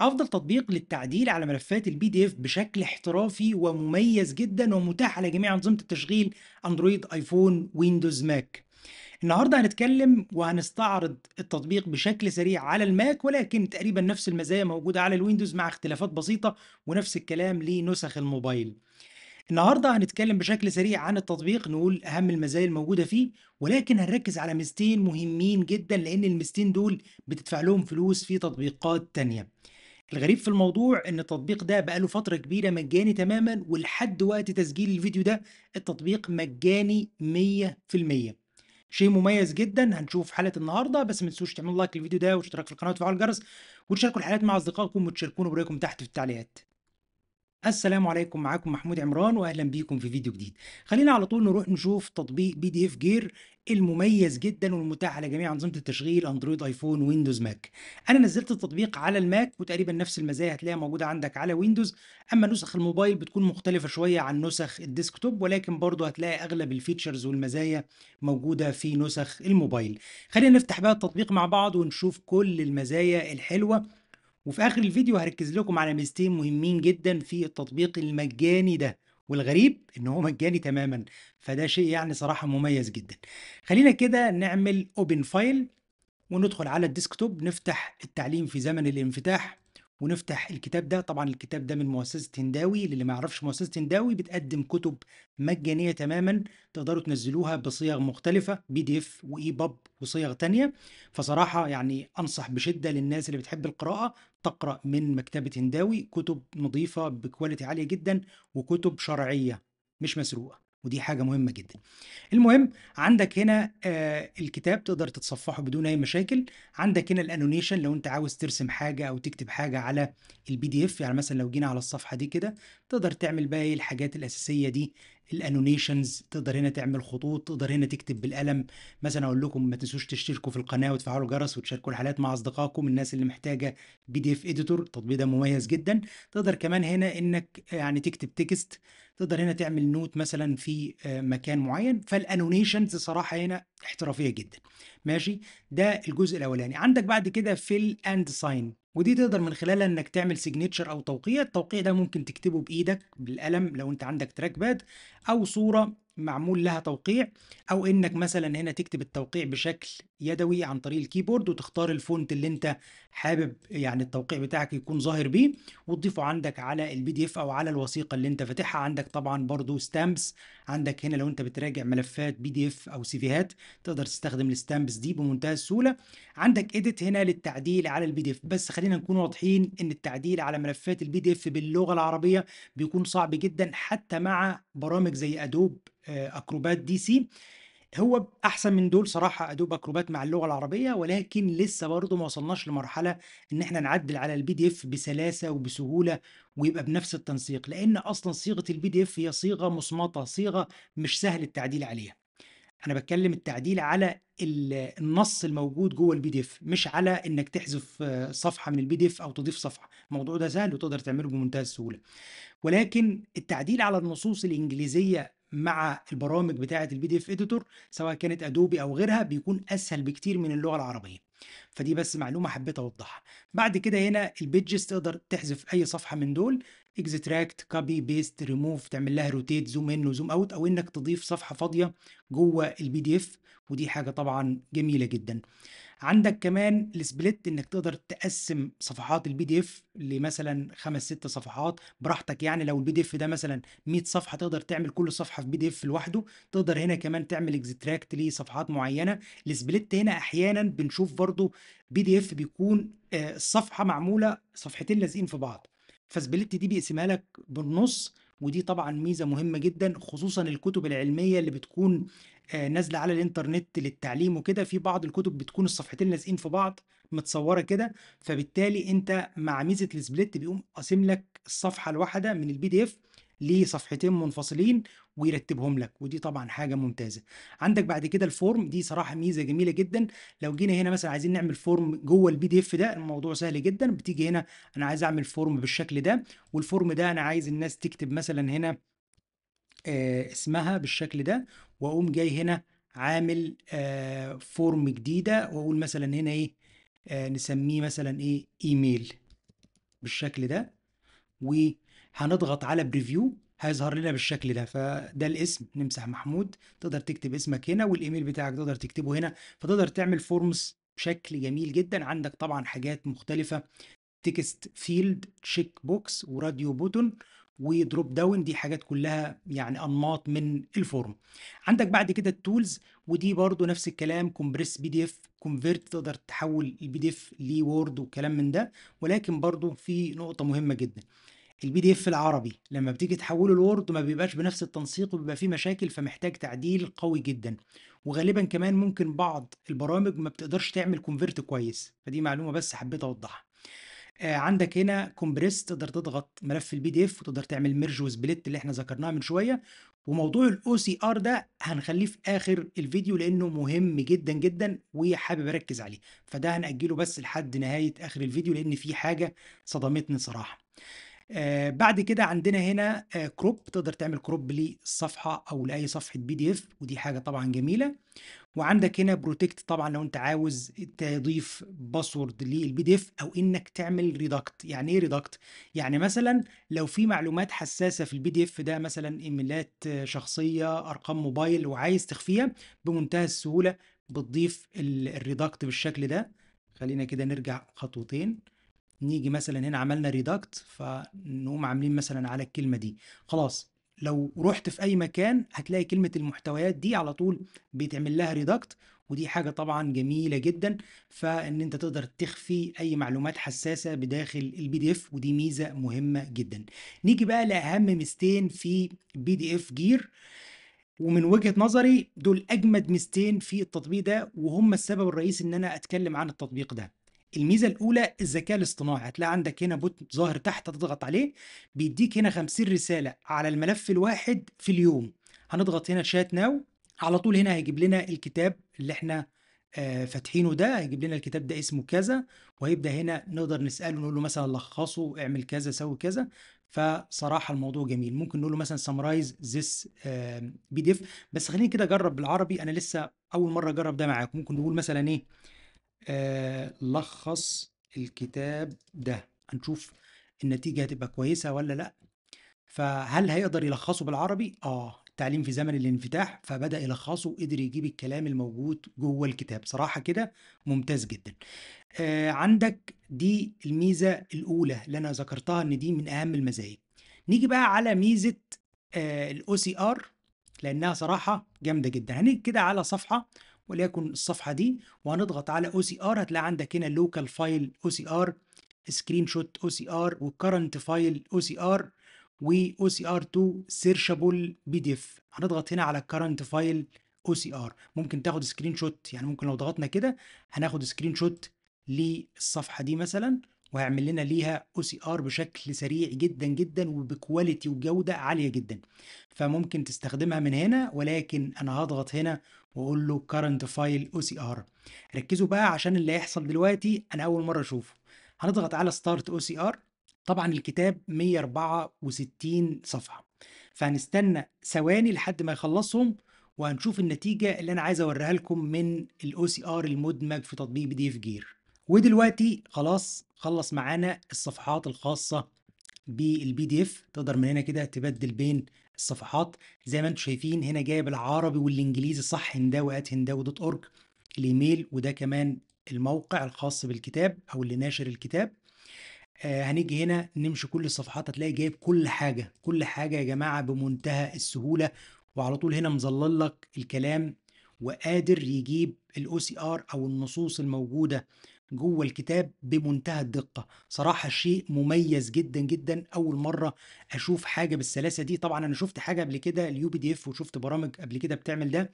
أفضل تطبيق للتعديل على ملفات البي دي إف بشكل احترافي ومميز جدا ومتاح على جميع أنظمة التشغيل أندرويد آيفون ويندوز ماك النهاردة هنتكلم وهنستعرض التطبيق بشكل سريع على الماك ولكن تقريبا نفس المزايا موجودة على الويندوز مع اختلافات بسيطة ونفس الكلام لنسخ الموبايل النهاردة هنتكلم بشكل سريع عن التطبيق نقول أهم المزايا الموجودة فيه ولكن هنركز على ميزتين مهمين جدا لأن الميزتين دول بتدفع لهم فلوس في تطبيقات تانية الغريب في الموضوع ان التطبيق ده بقاله فترة كبيرة مجاني تماما ولحد وقت تسجيل الفيديو ده التطبيق مجاني 100% شيء مميز جدا هنشوف حلقة النهاردة بس ما تنسوش تعملوا لايك للفيديو ده واشتراك في القناة وتفعلوا الجرس وتشاركوا الحلقات مع اصدقائكم وتشاركونا برأيكم تحت في التعليقات السلام عليكم معاكم محمود عمران واهلا بيكم في فيديو جديد خلينا على طول نروح نشوف تطبيق بي دي اف جير المميز جدا والمتاح على جميع انظمه التشغيل اندرويد ايفون ويندوز ماك انا نزلت التطبيق على الماك وتقريبا نفس المزايا هتلاقيها موجوده عندك على ويندوز اما نسخ الموبايل بتكون مختلفه شويه عن نسخ الديسكتوب ولكن برضه هتلاقي اغلب الفيتشرز والمزايا موجوده في نسخ الموبايل خلينا نفتح بقى التطبيق مع بعض ونشوف كل المزايا الحلوه وفي اخر الفيديو هركز لكم على ميزتين مهمين جدا في التطبيق المجاني ده والغريب ان هو مجاني تماما فده شيء يعني صراحه مميز جدا خلينا كده نعمل اوبن فايل وندخل على الديسكتوب نفتح التعليم في زمن الانفتاح ونفتح الكتاب ده طبعا الكتاب ده من مؤسسة هنداوي للي ما يعرفش مؤسسة هنداوي بتقدم كتب مجانية تماما تقدروا تنزلوها بصيغ مختلفة بي دي اف واي باب وصيغ تانية فصراحة يعني أنصح بشدة للناس اللي بتحب القراءة تقرأ من مكتبة هنداوي كتب نظيفة بكواليتي عالية جدا وكتب شرعية مش مسروقة ودي حاجه مهمه جدا المهم عندك هنا آه الكتاب تقدر تتصفحه بدون اي مشاكل عندك هنا الانونيشن لو انت عاوز ترسم حاجه او تكتب حاجه على البي دي اف يعني مثلا لو جينا على الصفحه دي كده تقدر تعمل بقى إيه الحاجات الاساسيه دي الانونيشنز تقدر هنا تعمل خطوط تقدر هنا تكتب بالقلم مثلا اقول لكم ما تنسوش تشتركوا في القناه وتفعلوا الجرس وتشاركوا الحلقات مع اصدقائكم الناس اللي محتاجه بي دي اف اديتور التطبيق ده مميز جدا تقدر كمان هنا انك يعني تكتب تكست تقدر هنا تعمل نوت مثلا في آه، مكان معين فالانونيشنز صراحه هنا احترافيه جدا ماشي ده الجزء الاولاني عندك بعد كده في الاند ساين ودي تقدر من خلالها انك تعمل سيجنتشر او توقيع التوقيع ده ممكن تكتبه بايدك بالقلم لو انت عندك تراك باد او صوره معمول لها توقيع او انك مثلا هنا تكتب التوقيع بشكل يدوي عن طريق الكيبورد وتختار الفونت اللي انت حابب يعني التوقيع بتاعك يكون ظاهر بيه وتضيفه عندك على البي دي اف او على الوثيقه اللي انت فاتحها عندك طبعا برضو ستامبس عندك هنا لو انت بتراجع ملفات بي دي اف او سيفيهات تقدر تستخدم الستامبس دي بمنتهى السهوله عندك اديت هنا للتعديل على البي دي اف بس خلينا نكون واضحين ان التعديل على ملفات البي دي اف باللغه العربيه بيكون صعب جدا حتى مع برامج زي ادوب اكروبات دي سي هو أحسن من دول صراحة أدوب أكروبات مع اللغة العربية ولكن لسه برضه ما وصلناش لمرحلة إن إحنا نعدل على البي دي إف بسلاسة وبسهولة ويبقى بنفس التنسيق لأن أصلا صيغة البي دي إف هي صيغة مصمطه صيغة مش سهل التعديل عليها انا بتكلم التعديل على النص الموجود جوه البي دي اف مش على انك تحذف صفحه من البي دي اف او تضيف صفحه الموضوع ده سهل وتقدر تعمله بمنتهى السهوله ولكن التعديل على النصوص الانجليزيه مع البرامج بتاعه البي دي اف اديتور سواء كانت ادوبي او غيرها بيكون اسهل بكتير من اللغه العربيه فدي بس معلومه حبيت اوضحها بعد كده هنا البيدجز تقدر تحذف اي صفحه من دول اكستراكت كوبي بيست ريموف تعمل لها روتيت زوم ان وزوم اوت او انك تضيف صفحه فاضيه جوه البي دي اف ودي حاجه طبعا جميله جدا عندك كمان السبليت انك تقدر تقسم صفحات البي دي اف لمثلا خمس ست صفحات براحتك يعني لو البي دي اف ده مثلا 100 صفحه تقدر تعمل كل صفحه في بي دي اف لوحده تقدر هنا كمان تعمل اكستراكت لصفحات معينه السبليت هنا احيانا بنشوف برضو بي دي اف بيكون الصفحه آه، معموله صفحتين لازقين في بعض فسبليت دي بيقسمها لك بالنص ودي طبعا ميزه مهمه جدا خصوصا الكتب العلميه اللي بتكون آه، نازله على الانترنت للتعليم وكده في بعض الكتب بتكون الصفحتين لازقين في بعض متصوره كده فبالتالي انت مع ميزه السبليت بيقوم قاسم لك الصفحه الواحده من البي دي اف لصفحتين منفصلين ويرتبهم لك ودي طبعا حاجه ممتازه عندك بعد كده الفورم دي صراحه ميزه جميله جدا لو جينا هنا مثلا عايزين نعمل فورم جوه البي دي اف ده الموضوع سهل جدا بتيجي هنا انا عايز اعمل فورم بالشكل ده والفورم ده انا عايز الناس تكتب مثلا هنا آه اسمها بالشكل ده واقوم جاي هنا عامل آه فورم جديده واقول مثلا هنا ايه آه نسميه مثلا ايه ايميل بالشكل ده و هنضغط على بريفيو هيظهر لنا بالشكل ده فده الاسم نمسح محمود تقدر تكتب اسمك هنا والايميل بتاعك تقدر تكتبه هنا فتقدر تعمل فورمز بشكل جميل جدا عندك طبعا حاجات مختلفه تكست فيلد تشيك بوكس وراديو بوتون ودروب داون دي حاجات كلها يعني انماط من الفورم عندك بعد كده التولز ودي برضو نفس الكلام كومبريس بي دي اف كونفيرت تقدر تحول البي دي اف لوورد وكلام من ده ولكن برضو في نقطه مهمه جدا البي دي اف العربي لما بتيجي تحوله لوورد ما بيبقاش بنفس التنسيق وبيبقى فيه مشاكل فمحتاج تعديل قوي جدا وغالبا كمان ممكن بعض البرامج ما بتقدرش تعمل كونفرت كويس فدي معلومه بس حبيت اوضحها آه، عندك هنا كومبريس تقدر تضغط ملف البي دي اف وتقدر تعمل ميرج وسبليت اللي احنا ذكرناها من شويه وموضوع الاو سي ار ده هنخليه في اخر الفيديو لانه مهم جدا جدا وحابب اركز عليه فده هنأجله بس لحد نهايه اخر الفيديو لان في حاجه صدمتني صراحه آه بعد كده عندنا هنا آه كروب تقدر تعمل كروب للصفحة أو لأي صفحة بي دي اف ودي حاجة طبعا جميلة وعندك هنا بروتكت طبعا لو أنت عاوز تضيف باسورد للبي دي اف أو إنك تعمل ريدكت يعني إيه ريدكت؟ يعني مثلا لو في معلومات حساسة في البي دي اف ده مثلا إيميلات شخصية أرقام موبايل وعايز تخفيها بمنتهى السهولة بتضيف الريدكت بالشكل ده خلينا كده نرجع خطوتين نيجي مثلا هنا عملنا ريدكت فنقوم عاملين مثلا على الكلمه دي خلاص لو رحت في اي مكان هتلاقي كلمه المحتويات دي على طول بيتعمل لها ريدكت ودي حاجه طبعا جميله جدا فان انت تقدر تخفي اي معلومات حساسه بداخل البي دي اف ودي ميزه مهمه جدا نيجي بقى لاهم ميزتين في بي دي اف جير ومن وجهه نظري دول اجمد ميزتين في التطبيق ده وهم السبب الرئيسي ان انا اتكلم عن التطبيق ده الميزه الاولى الذكاء الاصطناعي هتلاقي عندك هنا بوت ظاهر تحت تضغط عليه بيديك هنا 50 رساله على الملف الواحد في اليوم هنضغط هنا شات ناو على طول هنا هيجيب لنا الكتاب اللي احنا آه فاتحينه ده هيجيب لنا الكتاب ده اسمه كذا وهيبدا هنا نقدر نساله نقول له مثلا لخصه اعمل كذا سوي كذا فصراحه الموضوع جميل ممكن نقول له مثلا سمرايز ذس بي دي اف بس خليني كده اجرب بالعربي انا لسه اول مره اجرب ده معاكم ممكن نقول مثلا ايه آه لخص الكتاب ده هنشوف النتيجة هتبقى كويسة ولا لأ فهل هيقدر يلخصه بالعربي؟ آه التعليم في زمن الانفتاح فبدأ يلخصه وقدر يجيب الكلام الموجود جوه الكتاب صراحة كده ممتاز جدا آه عندك دي الميزة الأولى اللي أنا ذكرتها إن دي من أهم المزايا نيجي بقى على ميزة آه الأو سي آر لأنها صراحة جامدة جدا هنيجي كده على صفحة وليكن الصفحه دي وهنضغط على او سي ار هتلاقي عندك هنا لوكال فايل او سي ار سكرين شوت او سي ار وكرنت فايل او سي ار واو سي ار 2 سيرشابل بي دي اف هنضغط هنا على كرنت فايل او سي ار ممكن تاخد سكرين شوت يعني ممكن لو ضغطنا كده هناخد سكرين شوت للصفحه دي مثلا وهيعمل لنا ليها او سي ار بشكل سريع جدا جدا وبكواليتي وجوده عاليه جدا فممكن تستخدمها من هنا ولكن انا هضغط هنا واقول له current file OCR ركزوا بقى عشان اللي هيحصل دلوقتي انا اول مره اشوفه هنضغط على start OCR طبعا الكتاب 164 صفحه فهنستنى ثواني لحد ما يخلصهم وهنشوف النتيجه اللي انا عايز اوريها لكم من الاو سي ار المدمج في تطبيق دي اف جير ودلوقتي خلاص خلص معانا الصفحات الخاصه بالبي دي اف تقدر من هنا كده تبدل بين الصفحات زي ما انتم شايفين هنا جايب العربي والانجليزي صح هنداوي هنداوي دوت اورج الايميل وده كمان الموقع الخاص بالكتاب او اللي ناشر الكتاب آه هنيجي هنا نمشي كل الصفحات هتلاقي جايب كل حاجه كل حاجه يا جماعه بمنتهى السهوله وعلى طول هنا مظلل لك الكلام وقادر يجيب الاو سي ار او النصوص الموجوده جوه الكتاب بمنتهى الدقة صراحة شيء مميز جدا جدا أول مرة أشوف حاجة بالسلاسة دي طبعا أنا شفت حاجة قبل كده اليو بي دي إف وشفت برامج قبل كده بتعمل ده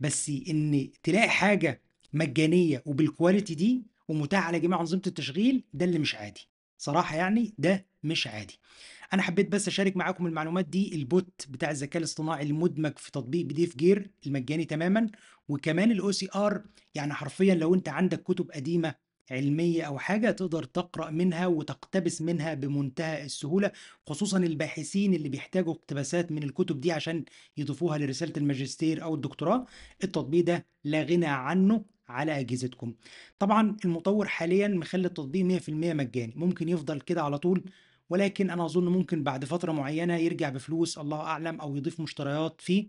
بس إن تلاقي حاجة مجانية وبالكواليتي دي ومتاحة على جميع أنظمة التشغيل ده اللي مش عادي صراحة يعني ده مش عادي انا حبيت بس اشارك معاكم المعلومات دي البوت بتاع الذكاء الاصطناعي المدمج في تطبيق بي دي اف جير المجاني تماما وكمان الاو سي ار يعني حرفيا لو انت عندك كتب قديمه علمية أو حاجة تقدر تقرأ منها وتقتبس منها بمنتهى السهولة خصوصا الباحثين اللي بيحتاجوا اقتباسات من الكتب دي عشان يضيفوها لرسالة الماجستير أو الدكتوراه التطبيق ده لا غنى عنه على أجهزتكم طبعا المطور حاليا مخلي التطبيق 100% مجاني ممكن يفضل كده على طول ولكن انا اظن ممكن بعد فتره معينه يرجع بفلوس الله اعلم او يضيف مشتريات فيه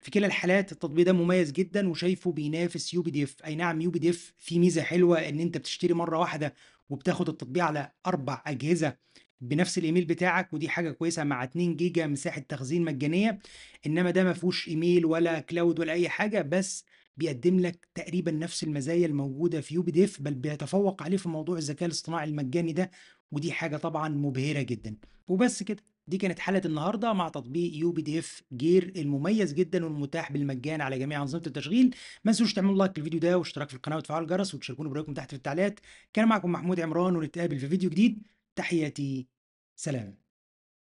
في كلا الحالات التطبيق ده مميز جدا وشايفه بينافس يو بي دي اف اي نعم يو بي دي اف فيه ميزه حلوه ان انت بتشتري مره واحده وبتاخد التطبيق على اربع اجهزه بنفس الايميل بتاعك ودي حاجه كويسه مع 2 جيجا مساحه تخزين مجانيه انما ده ما فيهوش ايميل ولا كلاود ولا اي حاجه بس بيقدم لك تقريبا نفس المزايا الموجوده في يو بي دي اف بل بيتفوق عليه في موضوع الذكاء الاصطناعي المجاني ده ودي حاجه طبعا مبهره جدا وبس كده دي كانت حلقة النهاردة مع تطبيق يو بي دي اف جير المميز جدا والمتاح بالمجان على جميع أنظمة التشغيل ما تنسوش تعملوا لايك للفيديو ده واشتراك في القناة وتفعل الجرس وتشاركونا برأيكم تحت في التعليقات كان معكم محمود عمران ونتقابل في فيديو جديد تحياتي سلام